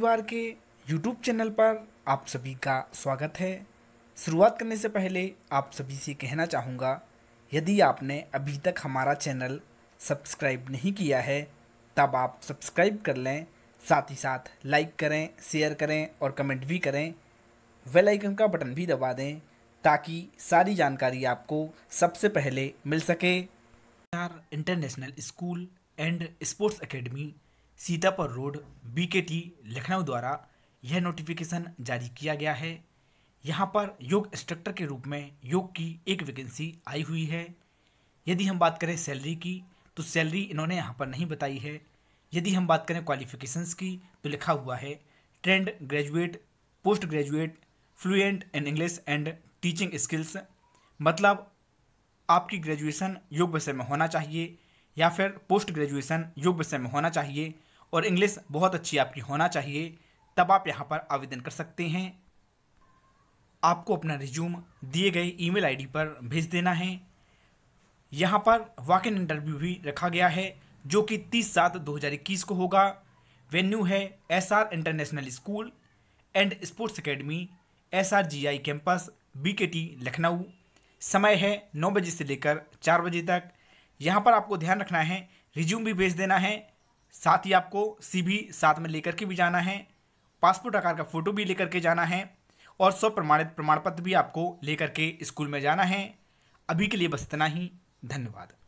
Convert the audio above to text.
परिवार के YouTube channel पर आप सभी का स्वागत है शुरुआत करने से पहले आप सभी से कहना चाहूँगा यदि आपने अभी तक हमारा चैनल सब्सक्राइब नहीं किया है तब आप सब्सक्राइब कर लें साथ ही साथ लाइक करें शेयर करें और कमेंट भी करें वेल आइकन का बटन भी दबा दें ताकि सारी जानकारी आपको सबसे पहले मिल सके International School and Sports Academy Sitapur Road BKT Lucknow द्वारा यह नोटिफिकेशन जारी किया गया है यहाँ पर योग इंस्ट्रक्टर के रूप में योग की एक वैकेंसी आई हुई है यदि हम बात करें सैलरी की तो सैलरी इन्होंने यहाँ पर नहीं बताई है यदि हम बात करें क्वालिफिकेशंस की तो लिखा हुआ है trained graduate post graduate fluent in English and teaching skills मतलब आपकी ग्रेजुएशन योग विषय में होना चाहिए या फिर पोस्ट ग्रेजुएशन योग विषय में होना चाहिए और इंग्लिश बहुत अच्छी आपकी होना चाहिए तब आप यहाँ पर आवेदन कर सकते हैं आपको अपना रिज्यूम दिए गए ईमेल आईडी पर भेज देना है यहाँ पर वॉक इन इंटरव्यू भी रखा गया है जो कि 30 सात 2021 को होगा वेन्यू है SR International School and Sports Academy SRGI campus BKT Lucknow समय है नौ बजे से लेकर चार बजे तक यहाँ पर आपको ध्यान रखना है रिज्यूम भी भेज देना है साथ ही आपको सी भी साथ में लेकर के भी जाना है पासपोर्ट आकार का फ़ोटो भी लेकर के जाना है और स्व प्रमाणित प्रमाण पत्र भी आपको लेकर के स्कूल में जाना है अभी के लिए बस इतना ही धन्यवाद